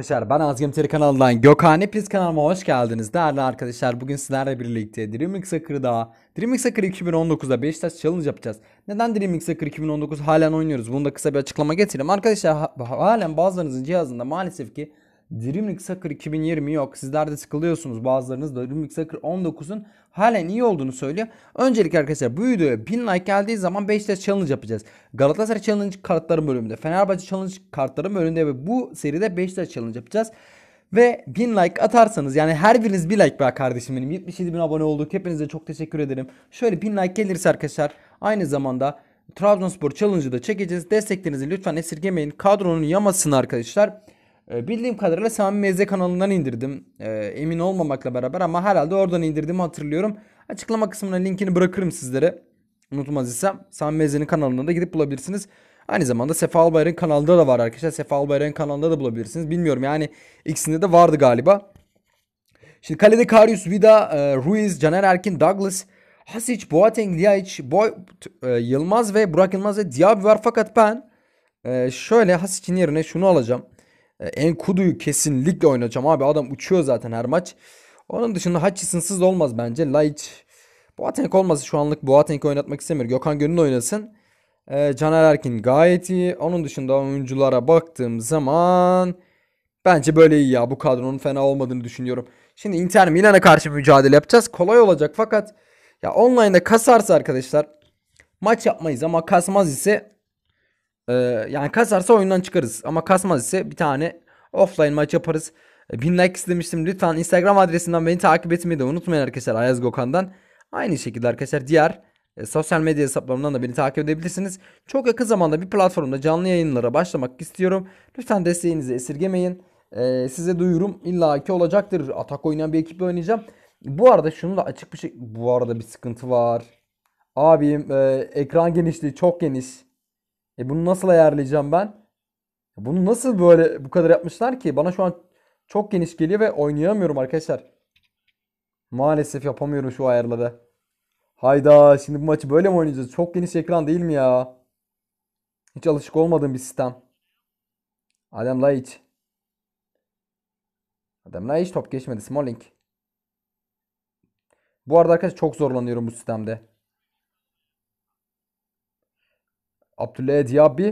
arkadaşlar ben Azgem Teri kanalından Gökhan Hepiniz kanalıma hoş geldiniz değerli arkadaşlar bugün sizlerle birlikte DreamX Hacker'da DreamX Hacker 2019'da Beşiktaş Challenge yapacağız Neden dreamix Hacker 2019 halen oynuyoruz bunu da kısa bir açıklama getireyim Arkadaşlar halen bazılarınızın cihazında maalesef ki Dream League Soccer 2020 yok. Sizler de sıkılıyorsunuz bazılarınız da. Dream Soccer 19'un halen iyi olduğunu söylüyor. Öncelikle arkadaşlar bu videoya 1000 like geldiği zaman 5 test challenge yapacağız. Galatasaray challenge kartların bölümünde, Fenerbahçe challenge kartların bölümünde ve bu seride 5 test challenge yapacağız. Ve 1000 like atarsanız yani her biriniz bir like be kardeşim benim. 77 bin abone olduk. Hepinize çok teşekkür ederim. Şöyle 1000 like gelirse arkadaşlar aynı zamanda Trabzonspor Challenge'ı da çekeceğiz. Desteklerinizi lütfen esirgemeyin. Kadronun yamasını arkadaşlar. Ee, bildiğim kadarıyla Sami Mezde kanalından indirdim. Ee, emin olmamakla beraber ama herhalde oradan indirdiğimi hatırlıyorum. Açıklama kısmına linkini bırakırım sizlere. Unutmaz isem Sami Mezde'nin kanalından da gidip bulabilirsiniz. Aynı zamanda Sefa Albayrak'ın kanalında da var arkadaşlar. Sefa Albayrak'ın kanalında da bulabilirsiniz. Bilmiyorum yani ikisinde de vardı galiba. Şimdi kalede Karius, Vida, e, Ruiz, Caner Erkin, Douglas, Hasic, Boateng, Liaic, Boy, e, Yılmaz ve Burak Yılmaz ve Diaby var. Fakat ben e, şöyle Hasic'in yerine şunu alacağım. E, Enkudu'yu kesinlikle oynayacağım abi. Adam uçuyor zaten her maç. Onun dışında Hutchinson'sız da olmaz bence. Light. Boateng olmaz şu anlık Boateng'i oynatmak istemiyorum. Gökhan Gönül oynasın. Ee, Caner Erkin gayet iyi. Onun dışında oyunculara baktığım zaman bence böyle iyi ya. Bu kadronun fena olmadığını düşünüyorum. Şimdi Inter Milan'a karşı mücadele yapacağız. Kolay olacak fakat ya online'da kasarsa arkadaşlar maç yapmayız ama kasmaz ise ee, yani kasarsa oyundan çıkarız. Ama kasmaz ise bir tane offline maç yaparız. 1000 ee, like istemiştim. Lütfen Instagram adresinden beni takip etmeyi de unutmayın arkadaşlar Ayaz Gokandan Aynı şekilde arkadaşlar diğer e, sosyal medya hesaplarımdan da beni takip edebilirsiniz. Çok yakın zamanda bir platformda canlı yayınlara başlamak istiyorum. Lütfen desteğinizi esirgemeyin. E, size duyurum illaki olacaktır. Atak oynayan bir ekiple oynayacağım. Bu arada şunu da açık bir şey... Bu arada bir sıkıntı var. Abim e, ekran genişliği çok geniş. E bunu nasıl ayarlayacağım ben? Bunu nasıl böyle bu kadar yapmışlar ki? Bana şu an çok geniş geliyor ve oynayamıyorum arkadaşlar. Maalesef yapamıyorum şu ayarları. Hayda şimdi bu maçı böyle mi oynayacağız? Çok geniş ekran değil mi ya? Hiç alışık olmadığım bir sistem. Adam Laiç. Adam Laiç top geçmedi. Smalling. Bu arada arkadaşlar çok zorlanıyorum bu sistemde. Abdülay Diaby.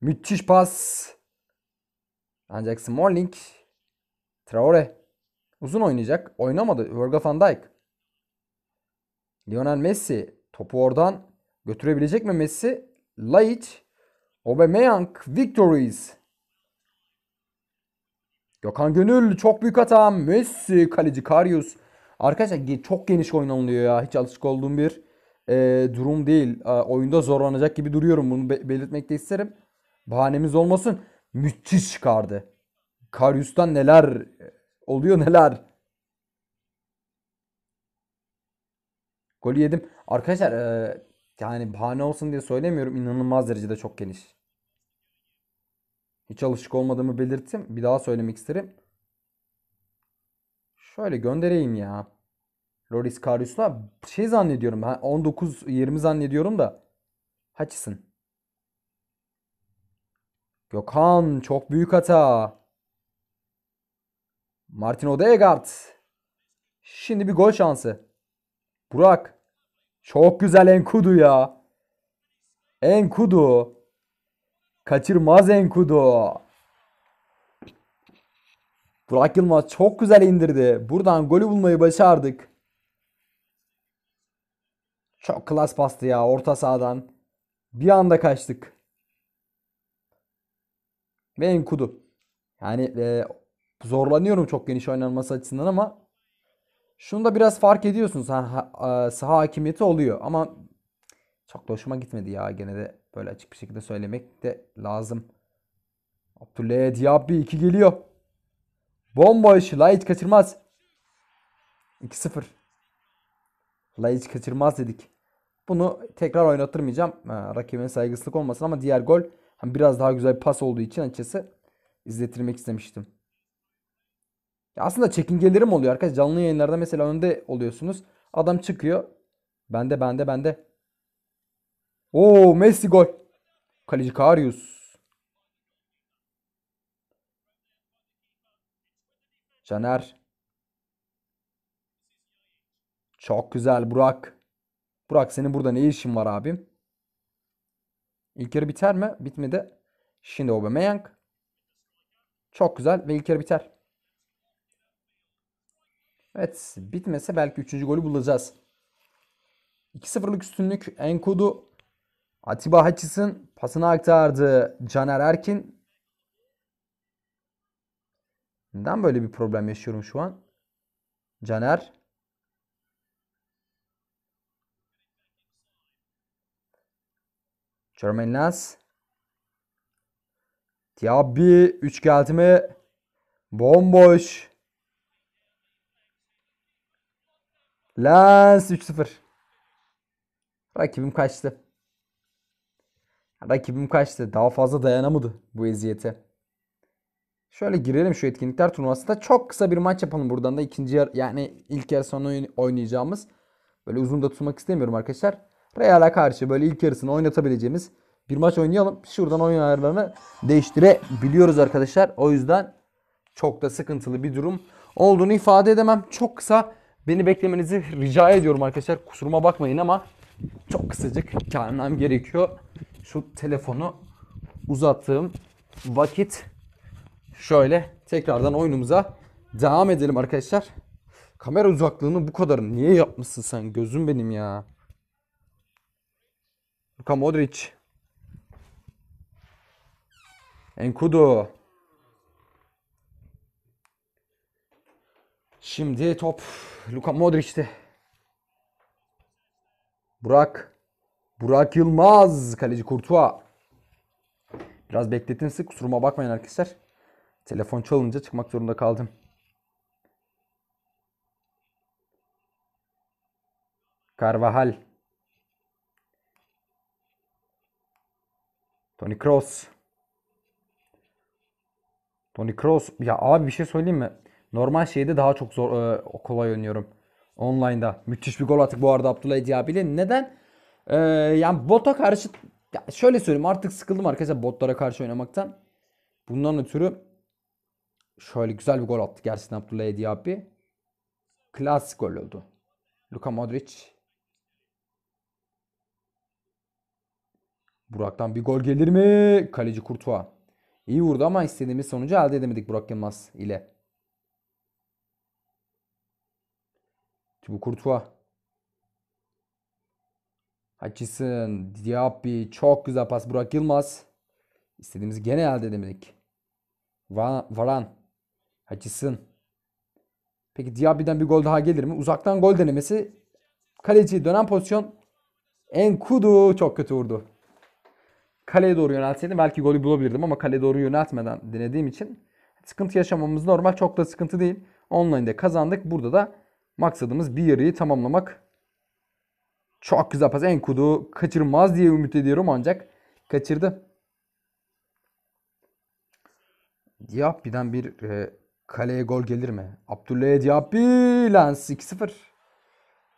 Müthiş pas. Ancak Smalling. Traore. Uzun oynayacak. Oynamadı. Virgil van Dijk. Lionel Messi. Topu oradan götürebilecek mi Messi? Laiç. Aubameyang. Victories. Gökhan Gönül çok büyük hata. Messi kaleci Karius. Arkadaşlar çok geniş oynanılıyor ya. Hiç alışık olduğum bir e, durum değil. E, oyunda zorlanacak gibi duruyorum. Bunu be- belirtmek de isterim. Bahanemiz olmasın. Müthiş çıkardı. Karius'tan neler oluyor neler. Golü yedim. Arkadaşlar e, yani bahane olsun diye söylemiyorum. İnanılmaz derecede çok geniş. Hiç alışık olmadığımı belirttim. Bir daha söylemek isterim. Şöyle göndereyim ya. Loris Karius'la şey zannediyorum. 19-20 zannediyorum da. Hutchison. Gökhan çok büyük hata. Martin Odegaard. Şimdi bir gol şansı. Burak. Çok güzel Enkudu ya. Enkudu. Kaçırmaz Enkudu. Burak Yılmaz çok güzel indirdi. Buradan golü bulmayı başardık. Çok klas pastı ya orta sahadan. Bir anda kaçtık. Ve kudu. Yani e, zorlanıyorum çok geniş oynanması açısından ama şunu da biraz fark ediyorsunuz. Ha, ha, e, saha hakimiyeti oluyor ama çok da hoşuma gitmedi ya. Gene de böyle açık bir şekilde söylemek de lazım. Abdullah Diaby 2 geliyor. Bomba işi. light kaçırmaz. 2-0. Light kaçırmaz dedik. Bunu tekrar oynatırmayacağım. Ha, ee, rakibine saygısızlık olmasın ama diğer gol hani biraz daha güzel bir pas olduğu için açısı izletirmek istemiştim. aslında çekingelerim oluyor arkadaşlar. Canlı yayınlarda mesela önde oluyorsunuz. Adam çıkıyor. Bende bende bende. Oo Messi gol. Kaleci Karius. Caner. Çok güzel Burak. Burak senin burada ne işin var abim? İlk yarı biter mi? Bitmedi. Şimdi Aubameyang. Çok güzel ve ilk yarı biter. Evet bitmese belki 3. golü bulacağız. 2-0'lık üstünlük Enkudu Atiba Hutchison pasını aktardı Caner Erkin. Neden böyle bir problem yaşıyorum şu an? Caner Jermaine Lens. Diaby 3 geldi mi? Bomboş. Lens 3-0. Rakibim kaçtı. Rakibim kaçtı. Daha fazla dayanamadı bu eziyete. Şöyle girelim şu etkinlikler turnuvasında. Çok kısa bir maç yapalım buradan da. ikinci yer yani ilk yarı sonu oynayacağımız. Böyle uzun da tutmak istemiyorum arkadaşlar. Real'a karşı böyle ilk yarısını oynatabileceğimiz bir maç oynayalım. Şuradan oyun ayarlarını değiştirebiliyoruz arkadaşlar. O yüzden çok da sıkıntılı bir durum olduğunu ifade edemem. Çok kısa beni beklemenizi rica ediyorum arkadaşlar. Kusuruma bakmayın ama çok kısacık kendim gerekiyor. Şu telefonu uzattığım vakit şöyle tekrardan oyunumuza devam edelim arkadaşlar. Kamera uzaklığını bu kadar niye yapmışsın sen gözüm benim ya. Luka Modric. Enkudu. Şimdi top Luka Modric'te. Burak. Burak Yılmaz. Kaleci Kurtuğa. Biraz bekletin sizi. Kusuruma bakmayın arkadaşlar. Telefon çalınca çıkmak zorunda kaldım. Carvajal. Tony Cross, Tony Cross Ya abi bir şey söyleyeyim mi? Normal şeyde daha çok zor e, kolay oynuyorum. Online'da. Müthiş bir gol attık bu arada Abdullah Diaby'le. Neden? Ee, yani bota karşı ya şöyle söyleyeyim artık sıkıldım arkadaşlar botlara karşı oynamaktan. Bundan ötürü şöyle güzel bir gol attı gerçekten Abdullah Diaby. Klasik gol oldu. Luka Modric Burak'tan bir gol gelir mi? Kaleci Kurtuğa. İyi vurdu ama istediğimiz sonucu elde edemedik Burak Yılmaz ile. Bu Kurtuğa. Hutchison, Diaby çok güzel pas Burak Yılmaz. İstediğimizi gene elde edemedik. Va Varan, Hutchison. Peki Diaby'den bir gol daha gelir mi? Uzaktan gol denemesi. Kaleci dönen pozisyon. Enkudu çok kötü vurdu kaleye doğru yönelseydim belki golü bulabilirdim ama kaleye doğru yöneltmeden denediğim için sıkıntı yaşamamız normal. Çok da sıkıntı değil. Online'de kazandık. Burada da maksadımız bir yarıyı tamamlamak. Çok güzel pas. kudu kaçırmaz diye ümit ediyorum ancak kaçırdı. Diaby'den bir e, kaleye gol gelir mi? Abdullah Diaby Lens 2-0.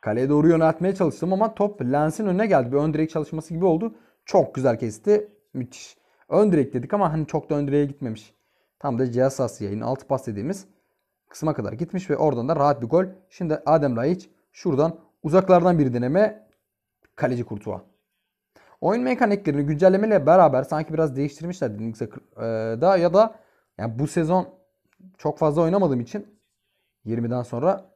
Kaleye doğru yöneltmeye çalıştım ama top Lens'in önüne geldi. Bir ön direk çalışması gibi oldu. Çok güzel kesti. Müthiş. Ön direk dedik ama hani çok da ön direğe gitmemiş. Tam da Cihazas yayın altı pas dediğimiz kısma kadar gitmiş ve oradan da rahat bir gol. Şimdi Adem Raiç şuradan uzaklardan bir deneme kaleci Kurtuğa. Oyun mekaniklerini güncellemeyle beraber sanki biraz değiştirmişler dediğimizde da ya da yani bu sezon çok fazla oynamadığım için 20'den sonra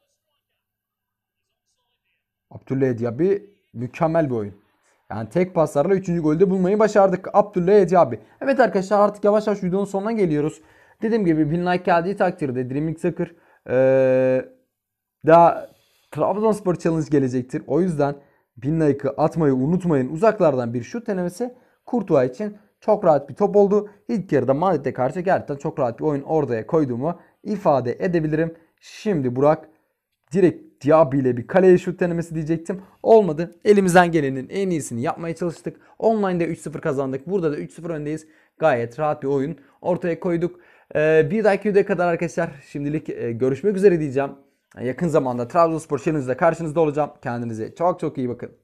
Abdullah Diaby mükemmel bir oyun. Yani tek paslarla 3. golde bulmayı başardık. Abdullah Yedi abi. Evet arkadaşlar artık yavaş yavaş videonun sonuna geliyoruz. Dediğim gibi bin like geldiği takdirde Dreaming Soccer ee, daha Trabzonspor Challenge gelecektir. O yüzden bin like'ı atmayı unutmayın. Uzaklardan bir şut denemesi Kurtuğa için çok rahat bir top oldu. İlk yarıda Madrid'e karşı gerçekten çok rahat bir oyun ortaya koyduğumu ifade edebilirim. Şimdi Burak direkt Diaby ile bir kaleye şut denemesi diyecektim. Olmadı. Elimizden gelenin en iyisini yapmaya çalıştık. Online'da 3-0 kazandık. Burada da 3-0 öndeyiz. Gayet rahat bir oyun ortaya koyduk. Ee, bir dahaki videoya kadar arkadaşlar şimdilik e, görüşmek üzere diyeceğim. Yakın zamanda Trabzonspor şeninizle karşınızda olacağım. Kendinize çok çok iyi bakın.